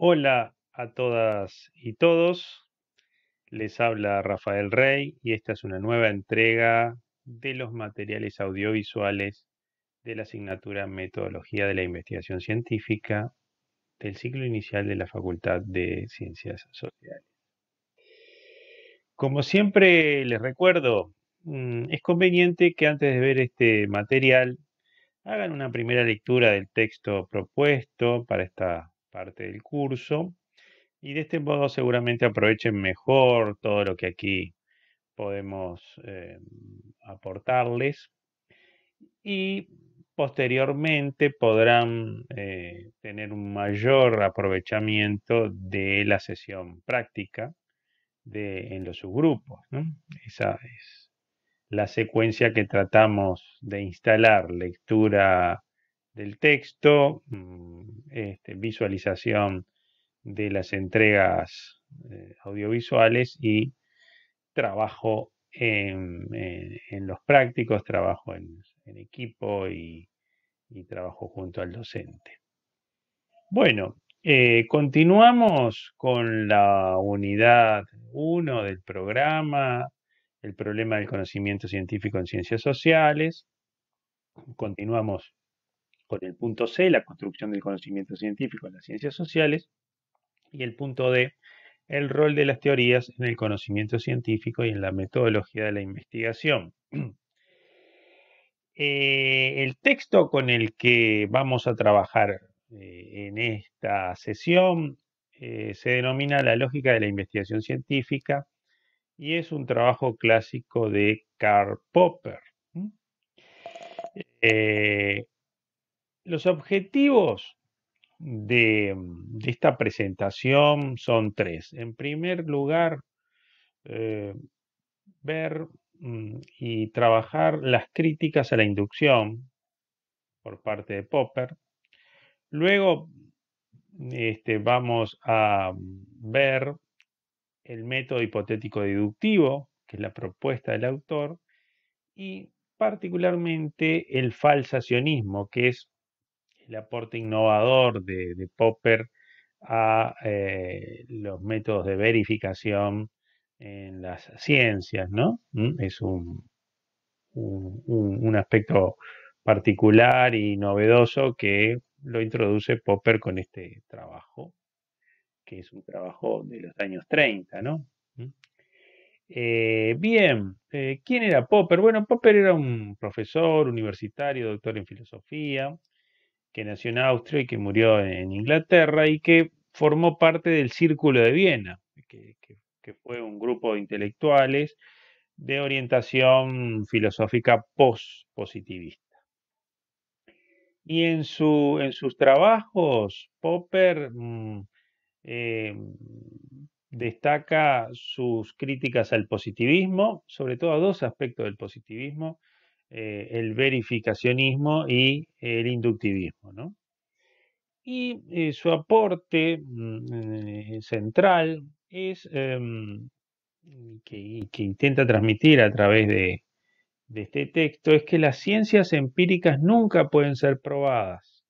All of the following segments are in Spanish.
Hola a todas y todos. Les habla Rafael Rey y esta es una nueva entrega de los materiales audiovisuales de la asignatura Metodología de la Investigación Científica del ciclo inicial de la Facultad de Ciencias Sociales. Como siempre les recuerdo, mm, es conveniente que antes de ver este material hagan una primera lectura del texto propuesto para esta parte del curso y de este modo seguramente aprovechen mejor todo lo que aquí podemos eh, aportarles y posteriormente podrán eh, tener un mayor aprovechamiento de la sesión práctica de, en los subgrupos. Esa es la secuencia que tratamos de instalar, lectura del texto, mm, este, visualización de las entregas eh, audiovisuales y trabajo en, los prácticos, trabajo en, equipo y, trabajo junto al docente. Bueno, eh, continuamos con la unidad 1 del programa, el problema del conocimiento científico en ciencias sociales. Continuamos con el punto C, la construcción del conocimiento científico en las ciencias sociales. Y el punto D, el rol de las teorías en el conocimiento científico y en la metodología de la investigación. Eh, el texto con el que vamos a trabajar eh, en esta sesión eh, se denomina La lógica de la investigación científica y es un trabajo clásico de Karl Popper. Los objetivos de, esta presentación son tres. En primer lugar, eh, ver mm, y trabajar las críticas a la inducción por parte de Popper. Luego este, vamos a ver el método hipotético deductivo, que es la propuesta del autor, y particularmente el falsacionismo, que es el aporte innovador de, Popper a eh, los métodos de verificación en las ciencias, ¿no? Mm, es un, aspecto particular y novedoso que lo introduce Popper con este trabajo, que es un trabajo de los años 30, ¿no? Mm. Eh, bien, eh, ¿quién era Popper? Bueno, Popper era un profesor universitario, doctor en filosofía, que nació en Austria y que murió en Inglaterra y que formó parte del Círculo de Viena, que, fue un grupo de intelectuales de orientación filosófica post-positivista. Y en, sus trabajos, Popper mm, eh, destaca sus críticas al positivismo, sobre todo a dos aspectos del positivismo, eh, el verificacionismo y el inductivismo. Y eh, su aporte mm, eh, central es em, que, intenta transmitir a través de este texto es que las ciencias empíricas nunca pueden ser probadas,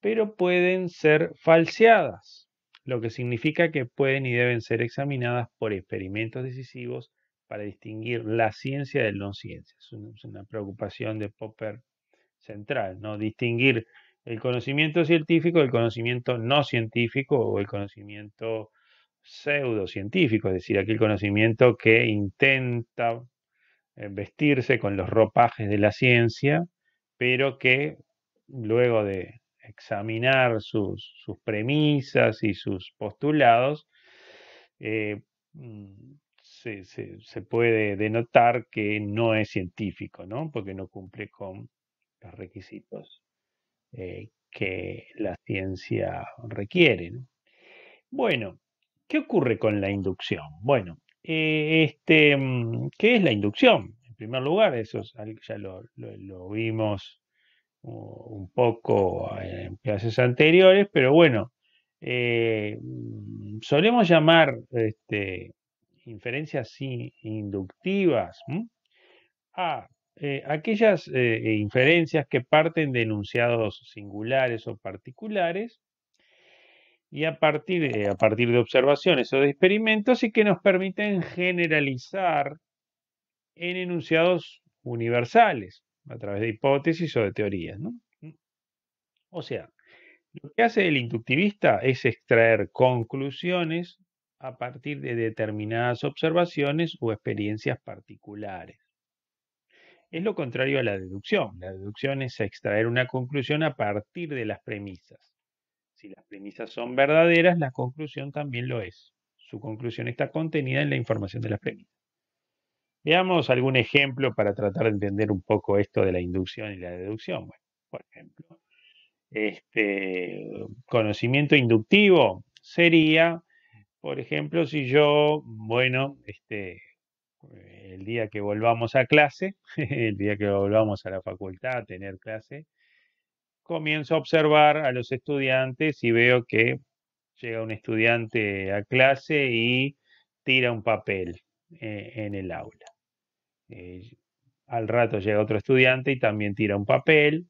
pero pueden ser falseadas, lo que significa que pueden y deben ser examinadas por experimentos decisivos para distinguir la ciencia del no ciencia. Es una, preocupación de Popper central, ¿no? Distinguir el conocimiento científico del conocimiento no científico o el conocimiento pseudocientífico, es decir, aquel conocimiento que intenta eh, vestirse con los ropajes de la ciencia, pero que luego de examinar sus, premisas y sus postulados, eh, mm, se, puede denotar que no es científico, ¿no? Porque no cumple con los requisitos eh, que la ciencia requiere. Bueno, ¿qué ocurre con la inducción? Bueno, eh, este, mm, ¿qué es la inducción? En primer lugar, eso ya lo, vimos un poco en clases anteriores, pero bueno, eh, mm, solemos llamar este, inferencias inductivas. A. Ah, eh, aquellas eh, inferencias que parten de enunciados singulares o particulares y a partir, a partir de observaciones o de experimentos y que nos permiten generalizar en enunciados universales a través de hipótesis o de teorías. O sea, lo que hace el inductivista es extraer conclusiones a partir de determinadas observaciones o experiencias particulares. Es lo contrario a la deducción. La deducción es extraer una conclusión a partir de las premisas. Si las premisas son verdaderas, la conclusión también lo es. Su conclusión está contenida en la información de las premisas. Veamos algún ejemplo para tratar de entender un poco esto de la inducción y la deducción. por ejemplo, este conocimiento inductivo sería por ejemplo, si yo, bueno, este, eh, el día que volvamos a clase, el día que volvamos a la facultad a tener clase, comienzo a observar a los estudiantes y veo que llega un estudiante a clase y tira un papel eh, en el aula. Eh, al rato llega otro estudiante y también tira un papel.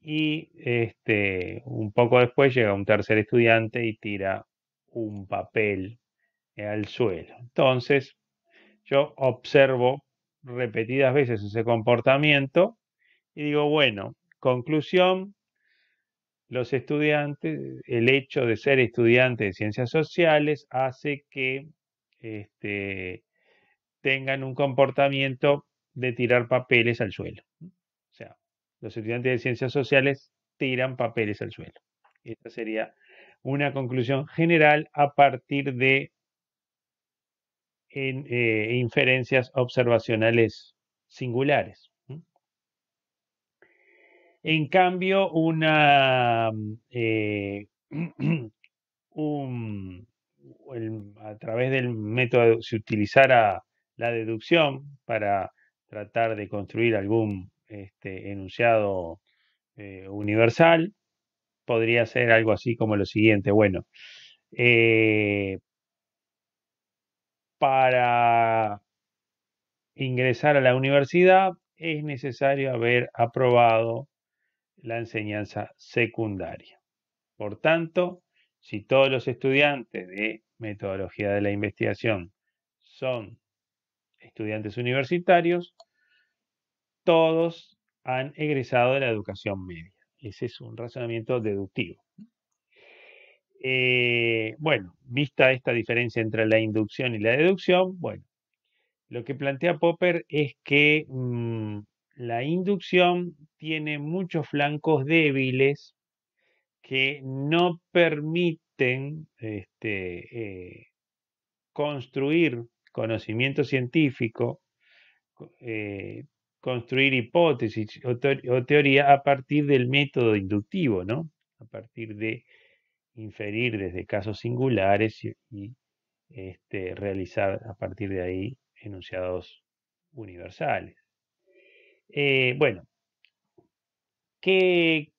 Y este, un poco después llega un tercer estudiante y tira un papel eh, al suelo. Entonces, yo observo repetidas veces ese comportamiento y digo, bueno, conclusión, los estudiantes, el hecho de ser estudiantes de ciencias sociales hace que este, tengan un comportamiento de tirar papeles al suelo. O sea, los estudiantes de ciencias sociales tiran papeles al suelo. Esta sería una conclusión general a partir de eh, inferencias observacionales singulares. En cambio, una, eh, a través del método, se utilizara la deducción para tratar de construir algún este, enunciado eh, universal, podría ser algo así como lo siguiente. Bueno, eh, para ingresar a la universidad es necesario haber aprobado la enseñanza secundaria. Por tanto, si todos los estudiantes de metodología de la investigación son estudiantes universitarios, todos han egresado de la educación media. Ese es un razonamiento deductivo. Eh, bueno, vista esta diferencia entre la inducción y la deducción, bueno, lo que plantea Popper es que mm, la inducción tiene muchos flancos débiles que no permiten este, eh, construir conocimiento científico eh, construir hipótesis o, teoría a partir del método inductivo, ¿no? A partir de inferir desde casos singulares y, este, realizar a partir de ahí enunciados universales. Eh, bueno, ¿qué,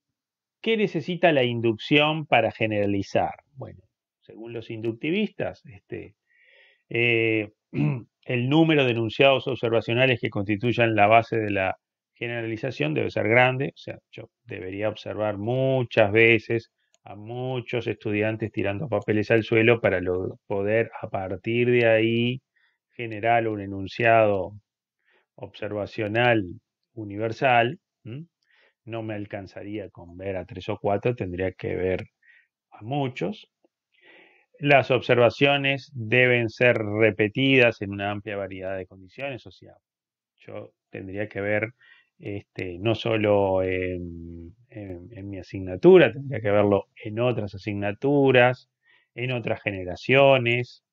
¿qué necesita la inducción para generalizar? Bueno, según los inductivistas, este, eh, el número de enunciados observacionales que constituyan la base de la generalización debe ser grande, o sea, yo debería observar muchas veces a muchos estudiantes tirando papeles al suelo para poder a partir de ahí generar un enunciado observacional universal. No me alcanzaría con ver a tres o cuatro, tendría que ver a muchos. Las observaciones deben ser repetidas en una amplia variedad de condiciones, o sea, yo tendría que ver este, no solo en, mi asignatura, tendría que verlo en otras asignaturas, en otras generaciones,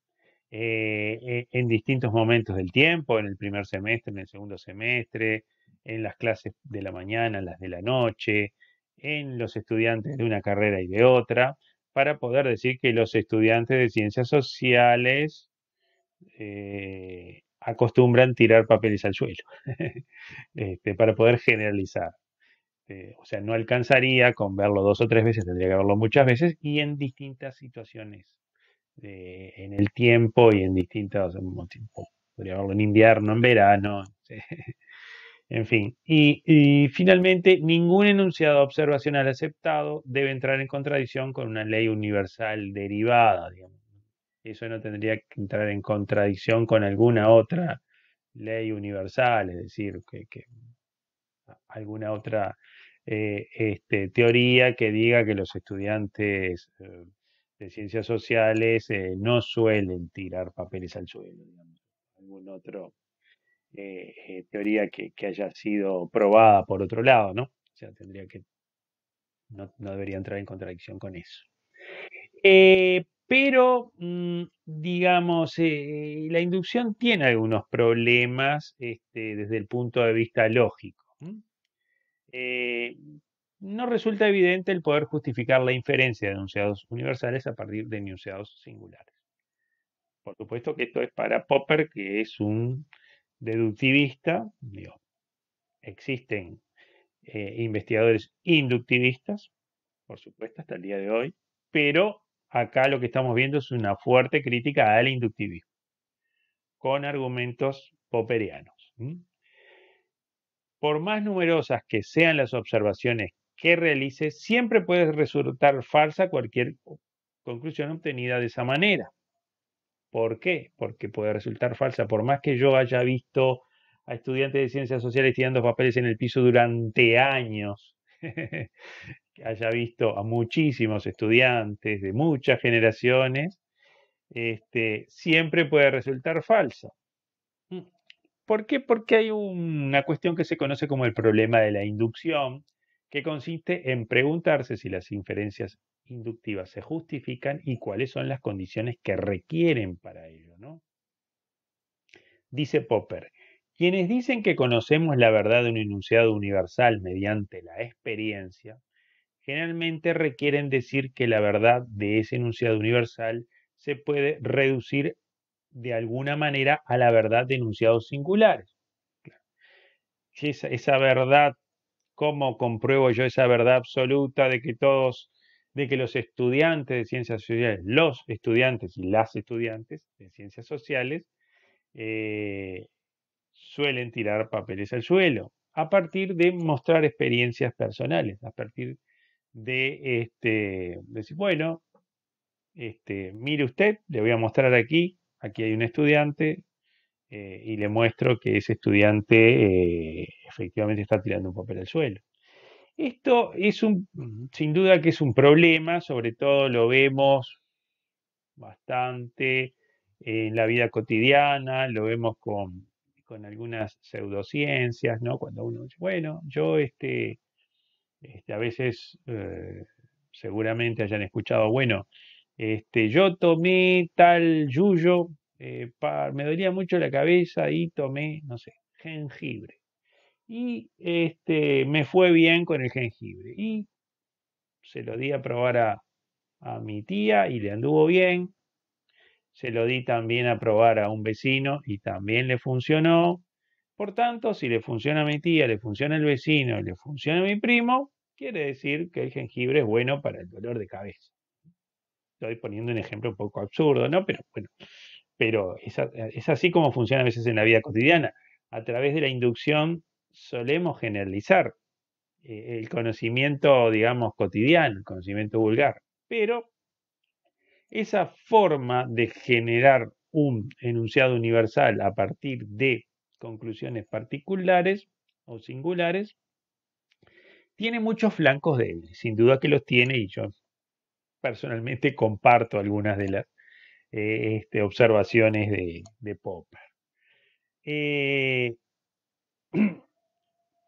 eh, e, en distintos momentos del tiempo, en el primer semestre, en el segundo semestre, en las clases de la mañana, las de la noche, en los estudiantes de una carrera y de otra para poder decir que los estudiantes de ciencias sociales eh, acostumbran tirar papeles al suelo, este, para poder generalizar. Eh, o sea, no alcanzaría con verlo dos o tres veces, tendría que verlo muchas veces y en distintas situaciones, en el tiempo y en distintos, podría verlo en invierno, en verano, En fin, y, finalmente, ningún enunciado observacional aceptado debe entrar en contradicción con una ley universal derivada. Eso no tendría que entrar en contradicción con alguna otra ley universal, es decir, que, alguna otra eh, este, teoría que diga que los estudiantes eh, de ciencias sociales eh, no suelen tirar papeles al suelo, digamos. algún otro eh, eh, teoría que, haya sido probada por otro lado, ¿no? O sea, tendría que. No, debería entrar en contradicción con eso. Eh, pero, mm, digamos, la inducción tiene algunos problemas este, desde el punto de vista lógico. no resulta evidente el poder justificar la inferencia de enunciados universales a partir de enunciados singulares. Por supuesto que esto es para Popper, que es un deductivista, existen eh, investigadores inductivistas, por supuesto, hasta el día de hoy, pero acá lo que estamos viendo es una fuerte crítica al inductivismo, con argumentos popperianos. Por más numerosas que sean las observaciones que realice, siempre puede resultar falsa cualquier conclusión obtenida de esa manera. ¿Por qué? Porque puede resultar falsa. Por más que yo haya visto a estudiantes de ciencias sociales tirando papeles en el piso durante años, que haya visto a muchísimos estudiantes de muchas generaciones, este, siempre puede resultar falsa. Mm. ¿Por qué? Porque hay una cuestión que se conoce como el problema de la inducción, que consiste en preguntarse si las inferencias inductivas se justifican y cuáles son las condiciones que requieren para ello. ¿no? Dice Popper, quienes dicen que conocemos la verdad de un enunciado universal mediante la experiencia, generalmente requieren decir que la verdad de ese enunciado universal se puede reducir de alguna manera a la verdad de enunciados singulares. Esa, esa verdad, ¿cómo compruebo yo esa verdad absoluta de que todos de que los estudiantes de ciencias sociales, los estudiantes y las estudiantes de ciencias sociales, eh, suelen tirar papeles al suelo a partir de mostrar experiencias personales, a partir de este, decir, bueno, este, mire usted, le voy a mostrar aquí, aquí hay un estudiante eh, y le muestro que ese estudiante eh, efectivamente está tirando un papel al suelo. Esto es un, sin duda que es un problema, sobre todo lo vemos bastante en la vida cotidiana, lo vemos con, con algunas pseudociencias, ¿no? Cuando uno dice, bueno, yo este, este a veces eh, seguramente hayan escuchado, bueno, este, yo tomé tal yuyo, eh, me dolía mucho la cabeza y tomé, no sé, jengibre y este, me fue bien con el jengibre. Y se lo di a probar a, mi tía y le anduvo bien. Se lo di también a probar a un vecino y también le funcionó. Por tanto, si le funciona a mi tía, le funciona al vecino le funciona a mi primo, quiere decir que el jengibre es bueno para el dolor de cabeza. Estoy poniendo un ejemplo un poco absurdo, ¿no? Pero bueno, pero es, es así como funciona a veces en la vida cotidiana, a través de la inducción solemos generalizar eh, el conocimiento, digamos, cotidiano, el conocimiento vulgar, pero esa forma de generar un enunciado universal a partir de conclusiones particulares o singulares, tiene muchos flancos débiles, sin duda que los tiene y yo personalmente comparto algunas de las eh, este, observaciones de, Popper. Eh,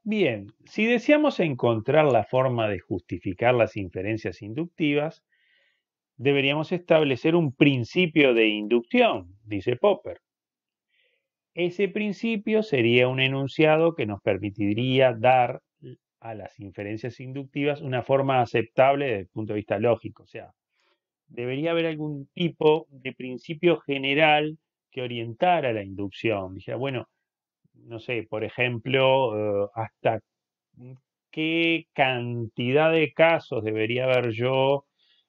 Bien, si deseamos encontrar la forma de justificar las inferencias inductivas, deberíamos establecer un principio de inducción, dice Popper. Ese principio sería un enunciado que nos permitiría dar a las inferencias inductivas una forma aceptable desde el punto de vista lógico. O sea, debería haber algún tipo de principio general que orientara la inducción. Dije, bueno, no sé, por ejemplo, eh, hasta qué cantidad de casos debería haber yo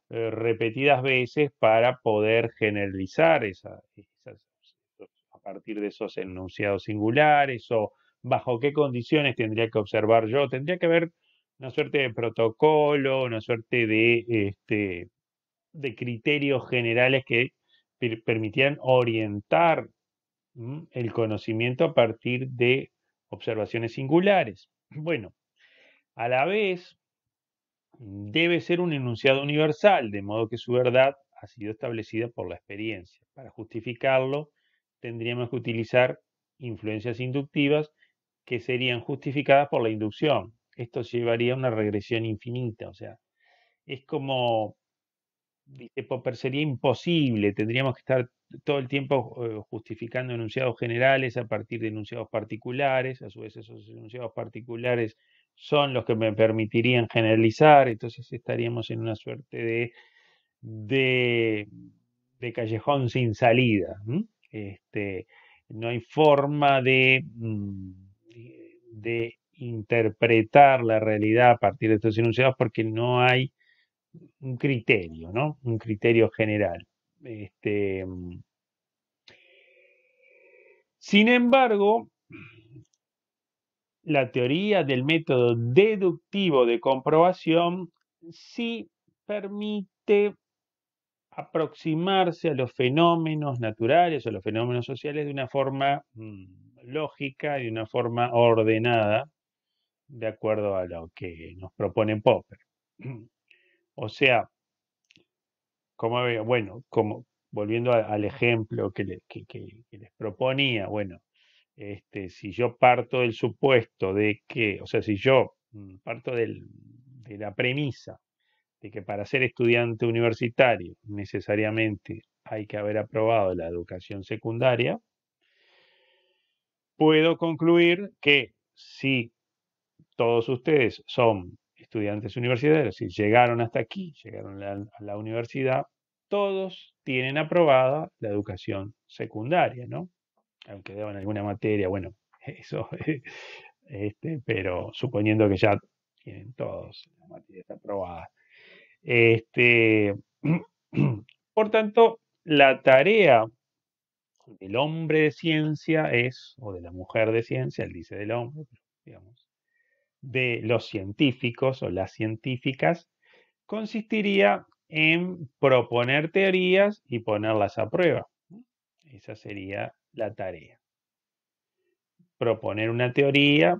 eh, repetidas veces para poder generalizar esa, a partir de esos enunciados singulares o bajo qué condiciones tendría que observar yo. Tendría que haber una suerte de protocolo, una suerte de, este, de criterios generales que permitieran orientar el conocimiento a partir de observaciones singulares. Bueno, a la vez debe ser un enunciado universal, de modo que su verdad ha sido establecida por la experiencia. Para justificarlo, tendríamos que utilizar influencias inductivas que serían justificadas por la inducción. Esto llevaría a una regresión infinita, o sea, es como dice Popper, sería imposible, tendríamos que estar todo el tiempo eh, justificando enunciados generales a partir de enunciados particulares, a su vez esos enunciados particulares son los que me permitirían generalizar, entonces estaríamos en una suerte de, de, callejón sin salida. Este, no hay forma de, mm, de interpretar la realidad a partir de estos enunciados porque no hay un criterio, ¿no? Un criterio general. Este, mm, sin embargo, la teoría del método deductivo de comprobación sí permite aproximarse a los fenómenos naturales o los fenómenos sociales de una forma mm, lógica, de una forma ordenada, de acuerdo a lo que nos propone Popper. O sea, como bueno, como volviendo al ejemplo que, les proponía, bueno, este, si yo parto del supuesto de que, o sea, si yo mm, parto de la premisa de que para ser estudiante universitario necesariamente hay que haber aprobado la educación secundaria, puedo concluir que si todos ustedes son estudiantes universitarios, si llegaron hasta aquí, llegaron a la, universidad, todos tienen aprobada la educación secundaria, ¿no? Aunque deban alguna materia, bueno, eso, este, pero suponiendo que ya tienen todos la materia aprobada. Este, por tanto, la tarea del hombre de ciencia es, o de la mujer de ciencia, él dice del hombre, digamos, de los científicos o las científicas consistiría en proponer teorías y ponerlas a prueba. Esa sería la tarea. Proponer una teoría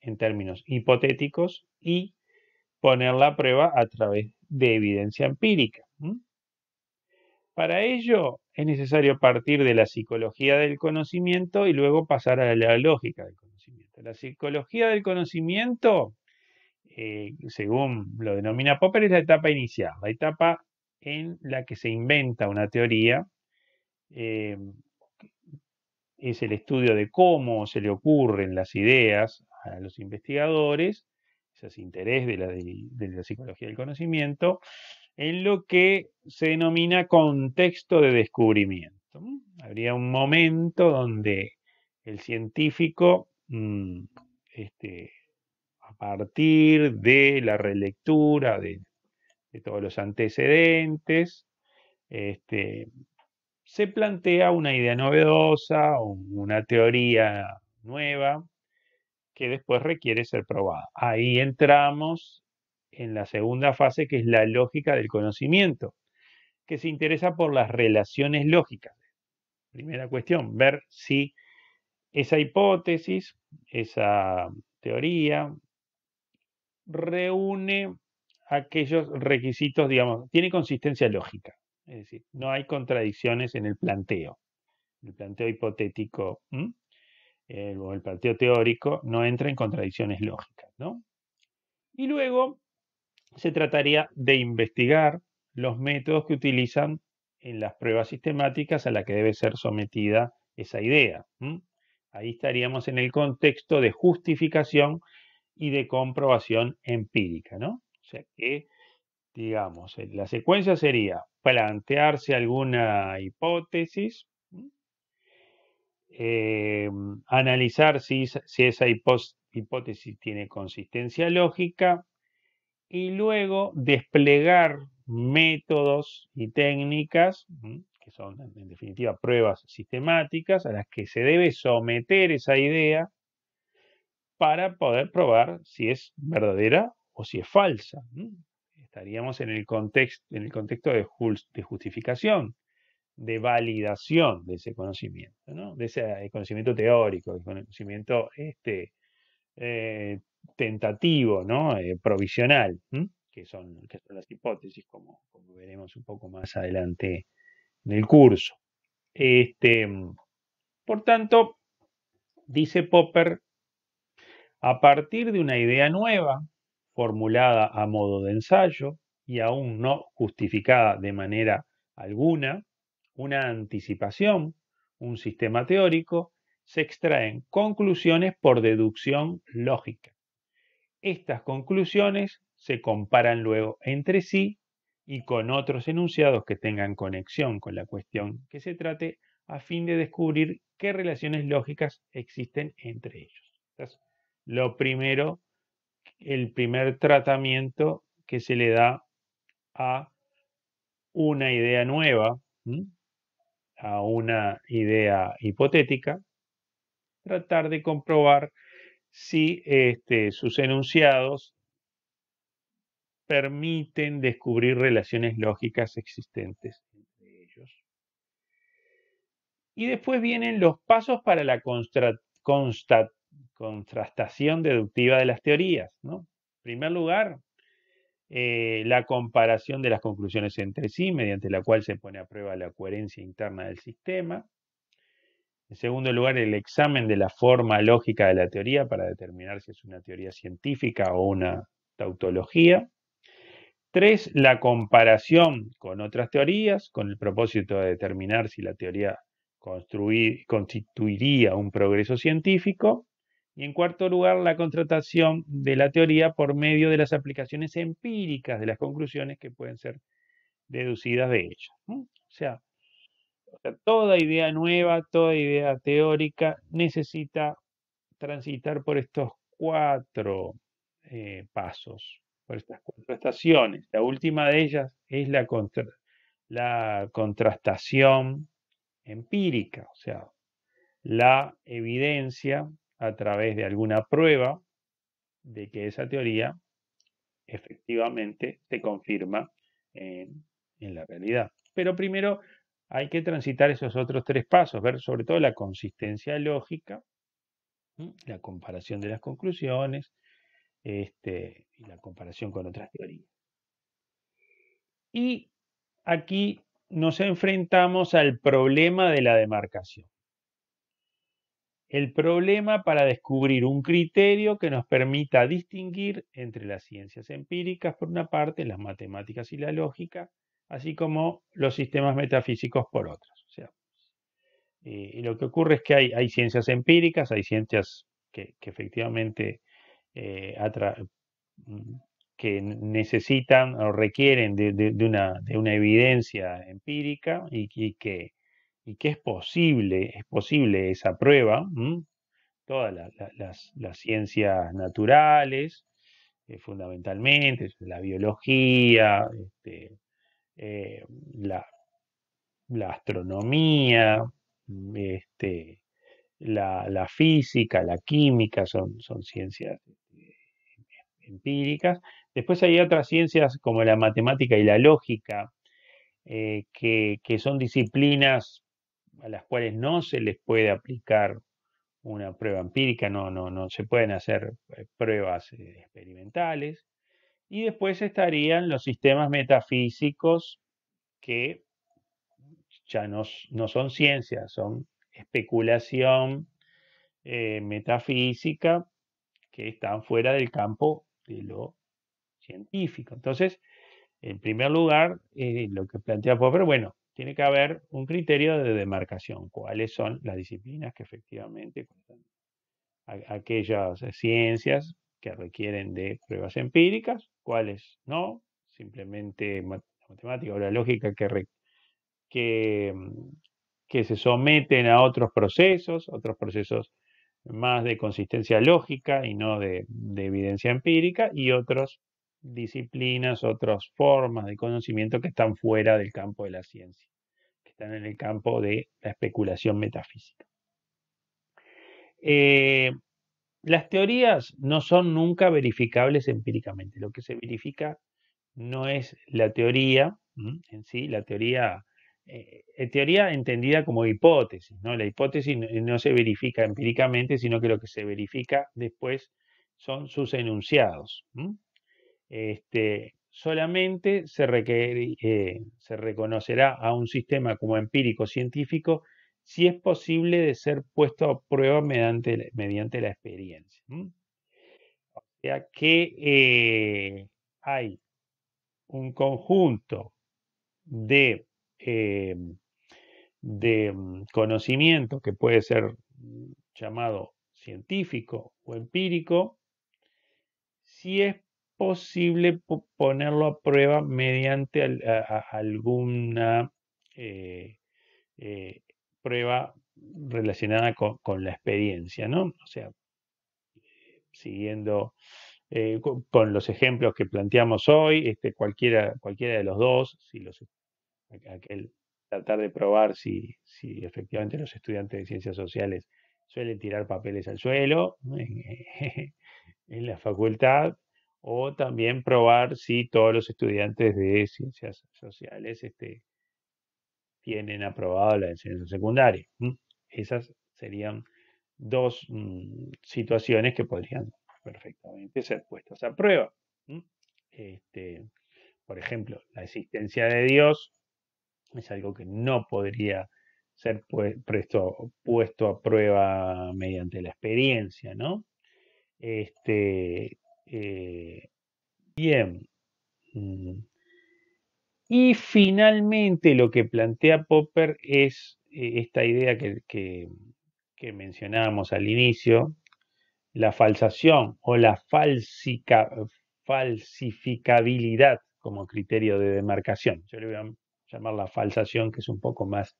en términos hipotéticos y ponerla a prueba a través de evidencia empírica. Para ello es necesario partir de la psicología del conocimiento y luego pasar a la lógica del conocimiento. La psicología del conocimiento, eh, según lo denomina Popper, es la etapa inicial, la etapa en la que se inventa una teoría. Em, es el estudio de cómo se le ocurren las ideas a los investigadores, ese interés de la psicología del conocimiento, en lo que se denomina contexto de descubrimiento. Habría un momento donde el científico Mm, este, a partir de la relectura de, todos los antecedentes, este, se plantea una idea novedosa, una teoría nueva que después requiere ser probada. Ahí entramos en la segunda fase que es la lógica del conocimiento, que se interesa por las relaciones lógicas. Primera cuestión, ver si esa hipótesis esa teoría reúne aquellos requisitos, digamos, tiene consistencia lógica, es decir, no hay contradicciones en el planteo, el planteo hipotético eh, o el planteo teórico no entra en contradicciones lógicas, ¿no? Y luego se trataría de investigar los métodos que utilizan en las pruebas sistemáticas a las que debe ser sometida esa idea. Ahí estaríamos en el contexto de justificación y de comprobación empírica, ¿no? O sea que, digamos, eh, la secuencia sería plantearse alguna hipótesis, eh, analizar si, esa hipótesis tiene consistencia lógica y luego desplegar métodos y técnicas que son en definitiva pruebas sistemáticas a las que se debe someter esa idea para poder probar si es verdadera o si es falsa. Estaríamos en el, contexto en el contexto de, justificación, de validación de ese conocimiento, de ese eh, conocimiento teórico, de conocimiento este, eh, tentativo, ¿no? Eh, provisional, que son, las hipótesis, como veremos un poco más adelante del curso. Este, por tanto, dice Popper, a partir de una idea nueva, formulada a modo de ensayo y aún no justificada de manera alguna, una anticipación, un sistema teórico, se extraen conclusiones por deducción lógica. Estas conclusiones se comparan luego entre sí y con otros enunciados que tengan conexión con la cuestión que se trate a fin de descubrir qué relaciones lógicas existen entre ellos. lo primero, el primer tratamiento que se le da a una idea nueva, a una idea hipotética, tratar de comprobar si este, sus enunciados permiten descubrir relaciones lógicas existentes entre ellos. Y después vienen los pasos para la contrastación deductiva de las teorías. En primer lugar, eh, la comparación de las conclusiones entre sí, mediante la cual se pone a prueba la coherencia interna del sistema. En segundo lugar, el examen de la forma lógica de la teoría para determinar si es una teoría científica o una tautología. Tres, la comparación con otras teorías, con el propósito de determinar si la teoría constituiría un progreso científico. Y en cuarto lugar, la contratación de la teoría por medio de las aplicaciones empíricas de las conclusiones que pueden ser deducidas de ella. O sea, toda idea nueva, toda idea teórica necesita transitar por estos cuatro eh, pasos por estas cuatro estaciones. La última de ellas es la, la contrastación empírica, o sea, la evidencia a través de alguna prueba de que esa teoría efectivamente se confirma en, la realidad. Pero primero hay que transitar esos otros tres pasos, ver sobre todo la consistencia lógica, la comparación de las conclusiones, este, y la comparación con otras teorías. Y aquí nos enfrentamos al problema de la demarcación. El problema para descubrir un criterio que nos permita distinguir entre las ciencias empíricas, por una parte, las matemáticas y la lógica, así como los sistemas metafísicos por otras. Eh, lo que ocurre es que hay, ciencias empíricas, hay ciencias que efectivamente eh, mm, que necesitan o requieren de, una, evidencia empírica y, que, y, que, es posible, es posible esa prueba. Todas las, ciencias naturales, eh, fundamentalmente, la biología, este, eh, la, astronomía, este, la, física, la química, son, son ciencias empíricas. Después hay otras ciencias como la matemática y la lógica, eh, que, son disciplinas a las cuales no se les puede aplicar una prueba empírica, no, no, no se pueden hacer eh, pruebas eh, experimentales. Y después estarían los sistemas metafísicos que ya no, son ciencias, son especulación metafísica que están fuera del campo de lo científico. Entonces, en primer lugar, eh, lo que plantea Popper, bueno, tiene que haber un criterio de demarcación, cuáles son las disciplinas que efectivamente, aquellas ciencias que requieren de pruebas empíricas, cuáles no, simplemente la matemática o la lógica que, que, mm, que se someten a otros procesos, otros procesos más de consistencia lógica y no de, evidencia empírica, y otras disciplinas, otras formas de conocimiento que están fuera del campo de la ciencia, que están en el campo de la especulación metafísica. Eh, las teorías no son nunca verificables empíricamente. Lo que se verifica no es la teoría en sí, la teoría eh, en teoría entendida como hipótesis, ¿no? La hipótesis no, se verifica empíricamente, sino que lo que se verifica después son sus enunciados. Este, solamente se, eh, se reconocerá a un sistema como empírico científico si es posible de ser puesto a prueba mediante, mediante la experiencia. O sea que eh, hay un conjunto de eh, de mm, conocimiento que puede ser mm, llamado científico o empírico, si es posible ponerlo a prueba mediante alguna eh, eh, prueba relacionada con, la experiencia, ¿no? O sea, siguiendo con, los ejemplos que planteamos hoy, este, cualquiera, cualquiera de los dos, si los aquel tratar de probar si, efectivamente los estudiantes de ciencias sociales suelen tirar papeles al suelo en, la facultad, o también probar si todos los estudiantes de ciencias sociales este, tienen aprobado la enseñanza secundaria. Esas serían dos mm, situaciones que podrían perfectamente ser puestas a prueba. Este, por ejemplo, la existencia de Dios es algo que no podría ser puesto, puesto a prueba mediante la experiencia, ¿no? Este, eh, bien. Mm, y finalmente lo que plantea Popper es eh, esta idea que, mencionábamos al inicio, la falsación o la falsificabilidad como criterio de demarcación. Yo le llamar la falsación, que es un poco más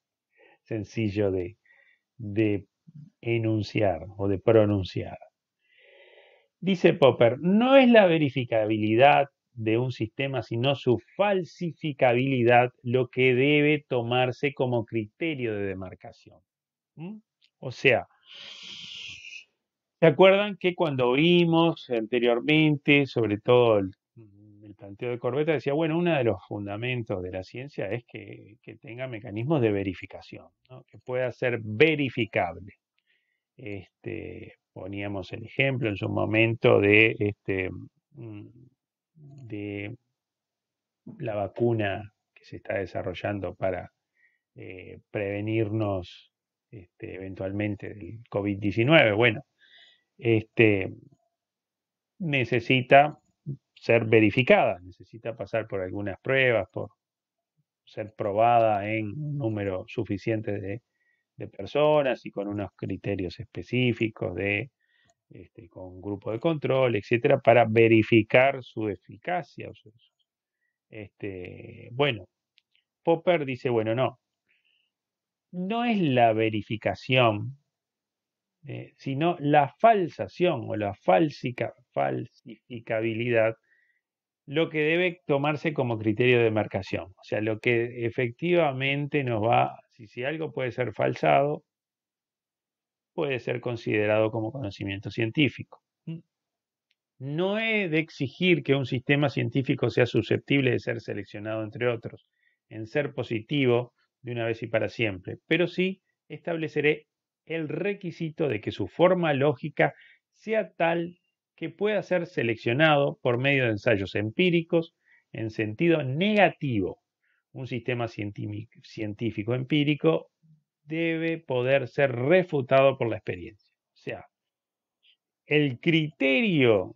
sencillo de, de enunciar o de pronunciar. Dice Popper, no es la verificabilidad de un sistema, sino su falsificabilidad lo que debe tomarse como criterio de demarcación. ¿Mm? O sea, ¿se acuerdan que cuando vimos anteriormente, sobre todo el planteo de Corbeta decía, bueno, uno de los fundamentos de la ciencia es que, tenga mecanismos de verificación, que pueda ser verificable. Este, poníamos el ejemplo en su momento de, este, mm, la vacuna que se está desarrollando para eh, prevenirnos este, eventualmente del COVID-19. Bueno, este, necesita ser verificada, necesita pasar por algunas pruebas, por ser probada en un número suficiente de, personas y con unos criterios específicos de este, con un grupo de control, etcétera, para verificar su eficacia. Este, bueno, Popper dice, bueno, no, no es la verificación, eh, sino la falsación o la falsificabilidad lo que debe tomarse como criterio de marcación, o sea, lo que efectivamente nos va, si, si algo puede ser falsado, puede ser considerado como conocimiento científico. No he de exigir que un sistema científico sea susceptible de ser seleccionado entre otros, en ser positivo de una vez y para siempre, pero sí estableceré el requisito de que su forma lógica sea tal que pueda ser seleccionado por medio de ensayos empíricos en sentido negativo. Un sistema científico empírico debe poder ser refutado por la experiencia. O sea, el criterio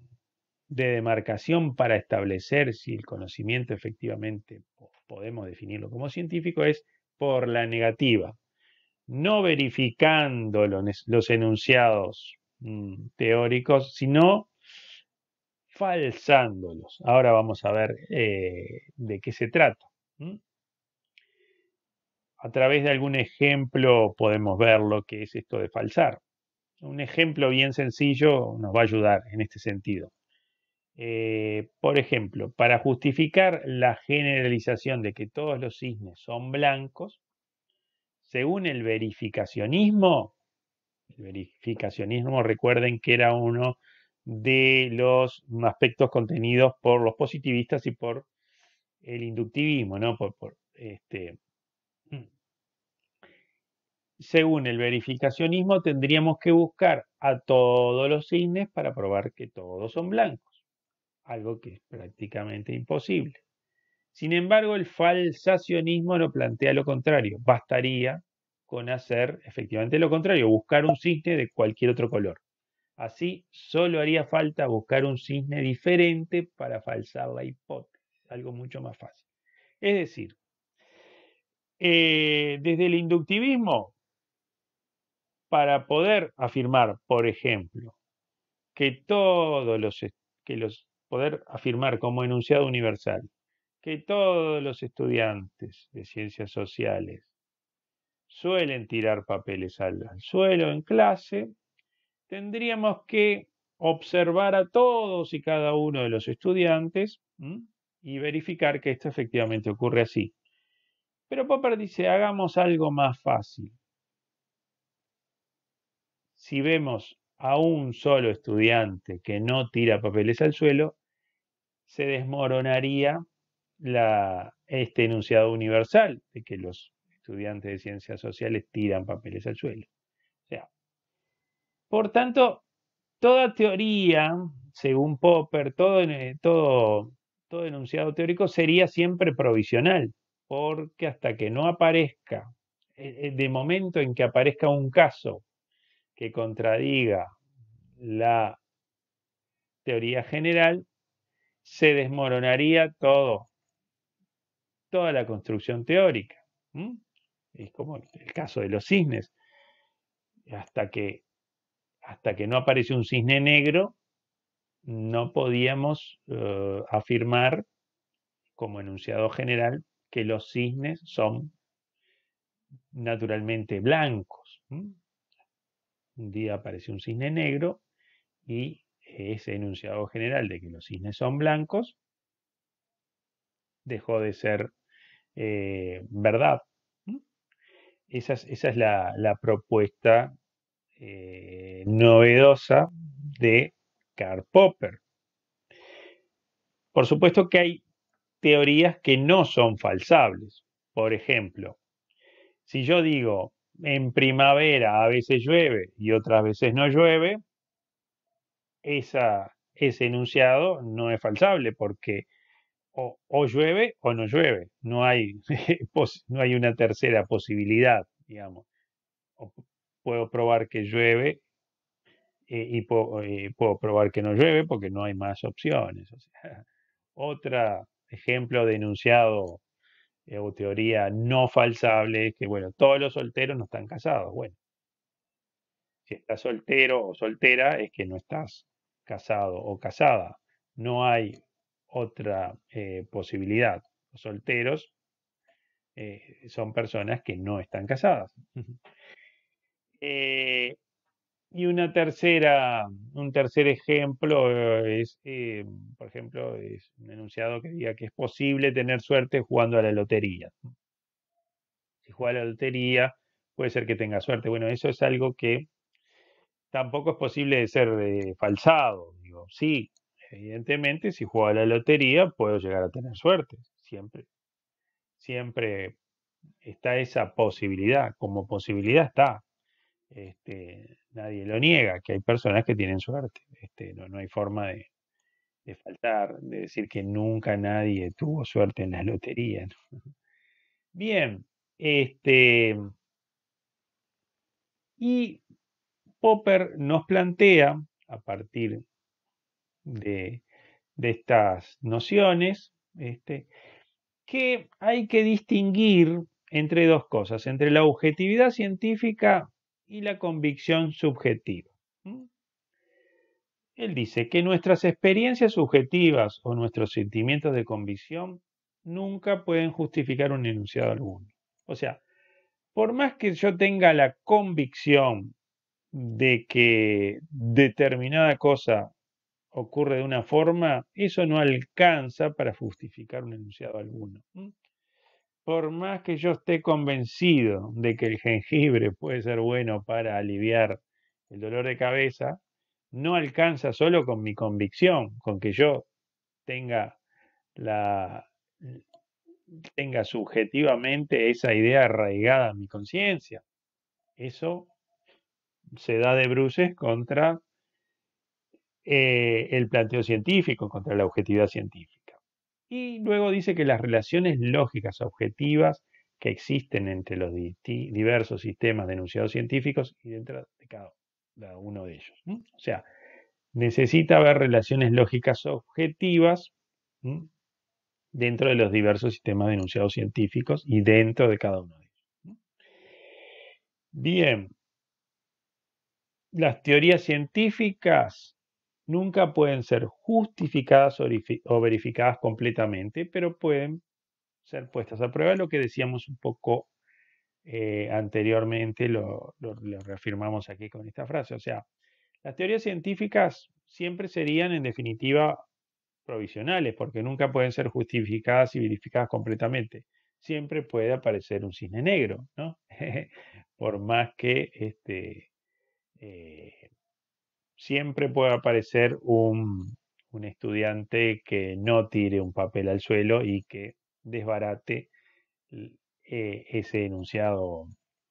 de demarcación para establecer si el conocimiento efectivamente podemos definirlo como científico es por la negativa, no verificando los enunciados mm, teóricos, sino falsándolos. Ahora vamos a ver eh, de qué se trata. A través de algún ejemplo podemos ver lo que es esto de falsar. Un ejemplo bien sencillo nos va a ayudar en este sentido. Eh, por ejemplo, para justificar la generalización de que todos los cisnes son blancos, según el verificacionismo, el verificacionismo recuerden que era uno de los aspectos contenidos por los positivistas y por el inductivismo, Por, este... Mm. Según el verificacionismo, tendríamos que buscar a todos los cisnes para probar que todos son blancos, algo que es prácticamente imposible. Sin embargo, el falsacionismo lo plantea lo contrario, bastaría con hacer efectivamente lo contrario, buscar un cisne de cualquier otro color. Así, solo haría falta buscar un cisne diferente para falsar la hipótesis, algo mucho más fácil. Es decir, eh, desde el inductivismo, para poder afirmar, por ejemplo, que todos los, que los, poder afirmar como enunciado universal, que todos los estudiantes de ciencias sociales suelen tirar papeles al suelo en clase, tendríamos que observar a todos y cada uno de los estudiantes y verificar que esto efectivamente ocurre así. Pero Popper dice, hagamos algo más fácil. Si vemos a un solo estudiante que no tira papeles al suelo, se desmoronaría este enunciado universal de que los estudiantes de ciencias sociales tiran papeles al suelo. Por tanto, toda teoría, según Popper, todo, eh, todo, todo enunciado teórico sería siempre provisional, porque hasta que no aparezca, eh, eh, de momento en que aparezca un caso que contradiga la teoría general, se desmoronaría todo, toda la construcción teórica. Es como el caso de los cisnes. Hasta que hasta que no apareció un cisne negro, no podíamos eh, afirmar como enunciado general que los cisnes son naturalmente blancos. Un día apareció un cisne negro y ese enunciado general de que los cisnes son blancos dejó de ser eh, verdad. Esa es, la, propuesta eh, novedosa de Karl Popper. Por supuesto que hay teorías que no son falsables. Por ejemplo, si yo digo en primavera a veces llueve y otras veces no llueve, ese enunciado no es falsable porque o, llueve o no llueve. No hay, una tercera posibilidad, digamos puedo probar que llueve eh, y, eh, puedo probar que no llueve porque no hay más opciones. O otro ejemplo denunciado eh, o teoría no falsable es que, bueno, todos los solteros no están casados. Bueno, si estás soltero o soltera es que no estás casado o casada. No hay otra posibilidad. Los solteros son personas que no están casadas. Eh, y una tercera, un tercer ejemplo eh, es, eh, por ejemplo, es un enunciado que diga que es posible tener suerte jugando a la lotería. Si juega a la lotería, puede ser que tenga suerte. Bueno, eso es algo que tampoco es posible ser falsado. sí, evidentemente, si juega a la lotería, puedo llegar a tener suerte. Siempre, siempre está esa posibilidad. Como posibilidad está. Este, nadie lo niega, que hay personas que tienen suerte. Este, no, no hay forma de, faltar, de decir que nunca nadie tuvo suerte en la lotería. Bien, este. Y Popper nos plantea, a partir de, de estas nociones, este, que hay que distinguir entre dos cosas, entre la objetividad científica y la convicción subjetiva. Él dice que nuestras experiencias subjetivas o nuestros sentimientos de convicción nunca pueden justificar un enunciado alguno. O sea, por más que yo tenga la convicción de que determinada cosa ocurre de una forma, eso no alcanza para justificar un enunciado alguno por más que yo esté convencido de que el jengibre puede ser bueno para aliviar el dolor de cabeza, no alcanza solo con mi convicción, con que yo tenga la tenga subjetivamente esa idea arraigada en mi conciencia. Eso se da de bruces contra eh, el planteo científico, contra la objetividad científica. Y luego dice que las relaciones lógicas objetivas que existen entre los diversos sistemas denunciados científicos y dentro de cada uno de ellos. O sea, necesita haber relaciones lógicas objetivas dentro de los diversos sistemas denunciados científicos y dentro de cada uno de ellos. Bien, las teorías científicas nunca pueden ser justificadas o verificadas completamente, pero pueden ser puestas a prueba, lo que decíamos un poco eh, anteriormente, lo, reafirmamos aquí con esta frase. O sea, las teorías científicas siempre serían, en definitiva, provisionales, porque nunca pueden ser justificadas y verificadas completamente. Siempre puede aparecer un cisne negro, ¿no? Por más que este, eh, siempre puede aparecer un, estudiante que no tire un papel al suelo y que desbarate eh, ese enunciado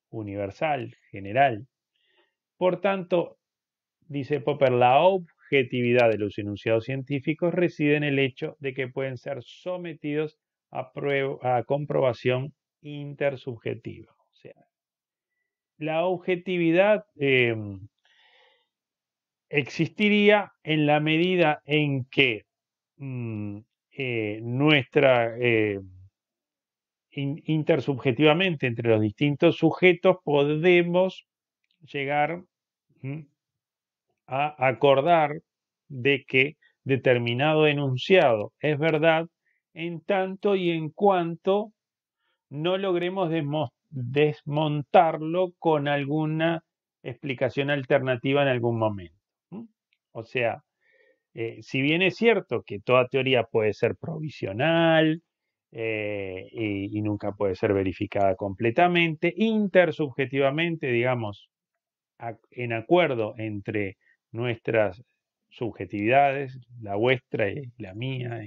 universal, general. Por tanto, dice Popper, la objetividad de los enunciados científicos reside en el hecho de que pueden ser sometidos a, a comprobación intersubjetiva. O sea, la objetividad em, existiría en la medida en que mm, eh, nuestra eh, intersubjetivamente entre los distintos sujetos podemos llegar mm, a acordar de que determinado enunciado es verdad en tanto y en cuanto no logremos desmontarlo con alguna explicación alternativa en algún momento. O sea, eh, si bien es cierto que toda teoría puede ser provisional eh, y, nunca puede ser verificada completamente, intersubjetivamente, digamos, en acuerdo entre nuestras subjetividades, la vuestra y la mía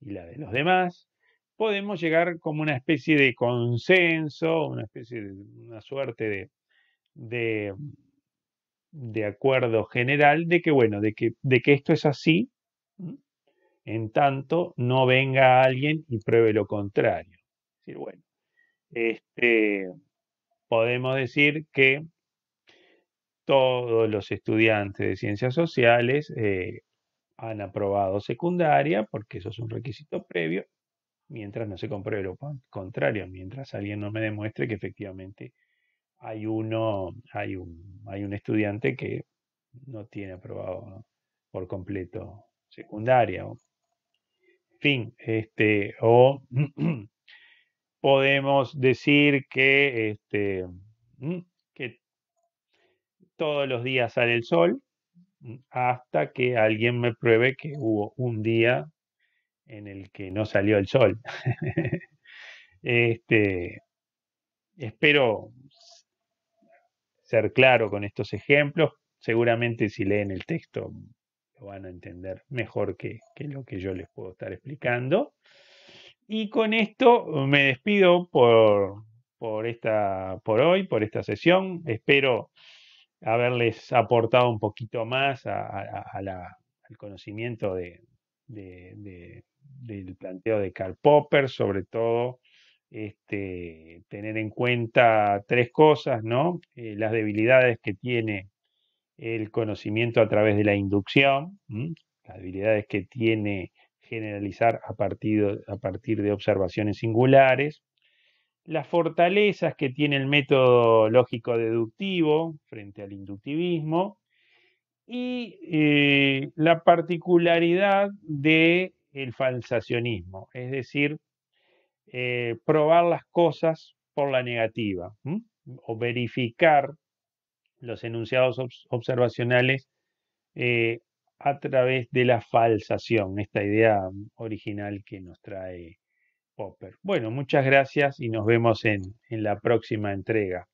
y, la de los demás, podemos llegar como una especie de consenso, una especie de una suerte de, de acuerdo general de que, bueno, de que, de que esto es así, en tanto no venga alguien y pruebe lo contrario. Es decir, bueno, este, podemos decir que todos los estudiantes de ciencias sociales eh, han aprobado secundaria, porque eso es un requisito previo, mientras no se compruebe lo contrario, mientras alguien no me demuestre que efectivamente hay uno, hay un, hay un estudiante que no tiene aprobado por completo secundaria. En fin, este, o podemos decir que, este, que todos los días sale el sol hasta que alguien me pruebe que hubo un día en el que no salió el sol. este, espero ser claro con estos ejemplos. Seguramente si leen el texto lo van a entender mejor que, lo que yo les puedo estar explicando. Y con esto me despido por, por, esta, por hoy, por esta sesión. Espero haberles aportado un poquito más al conocimiento del planteo de Karl Popper, sobre todo este, tener en cuenta tres cosas, ¿no? Eh, las debilidades que tiene el conocimiento a través de la inducción, las debilidades que tiene generalizar a partir, a partir de observaciones singulares, las fortalezas que tiene el método lógico-deductivo frente al inductivismo y eh, la particularidad del el falsacionismo, es decir, eh, probar las cosas por la negativa o verificar los enunciados observacionales eh, a través de la falsación, esta idea original que nos trae Popper. Bueno, muchas gracias y nos vemos en la próxima entrega.